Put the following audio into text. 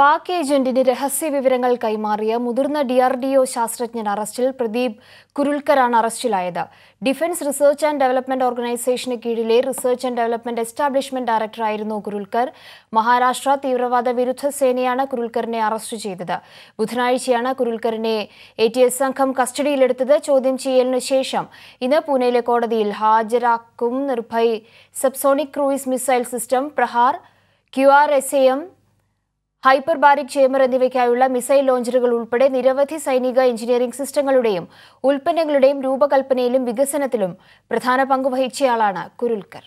പാക് ഏജന്റിന് രഹസ്യ വിവരങ്ങൾ കൈമാറിയ മുതിർന്ന ഡി ആർ ഡി ഒ ശാസ്ത്രജ്ഞൻ അറസ്റ്റിൽ പ്രദീപ് കുരുൽക്കറാണ് അറസ്റ്റിലായത് ഡിഫൻസ് റിസർച്ച് ആൻഡ് ഡെവലപ്മെന്റ് ഓർഗനൈസേഷന് കീഴിലെ റിസർച്ച് ആൻഡ് ഡെവലപ്മെന്റ് എസ്റ്റാബ്ലിഷ്മെന്റ് ഡയറക്ടറായിരുന്നു കുരുൽക്കർ മഹാരാഷ്ട്ര തീവ്രവാദ വിരുദ്ധ സേനയാണ് കുരുൽക്കറിനെ അറസ്റ്റ് ചെയ്തത് ബുധനാഴ്ചയാണ് കുരുൽക്കറിനെ എ ടി എസ് സംഘം കസ്റ്റഡിയിലെടുത്തത് ചോദ്യം ചെയ്യലിനു ശേഷം ഇന്ന് പൂനെയിലെ കോടതിയിൽ ഹാജരാക്കും Nirbhay subsonic cruise missile system Prahar Q R S A M ബാരിക് ചേമർ എന്നിവയ്ക്കായുള്ള മിസൈൽ ലോഞ്ചറുകൾ ഉൾപ്പെടെ നിരവധി സൈനിക എഞ്ചിനീയറിംഗ് സിസ്റ്റങ്ങളുടെയും ഉൽപ്പന്നങ്ങളുടെയും രൂപകൽപ്പനയിലും വികസനത്തിലും പ്രധാന പങ്കുവഹിച്ചയാളാണ് കുരുൽക്കർ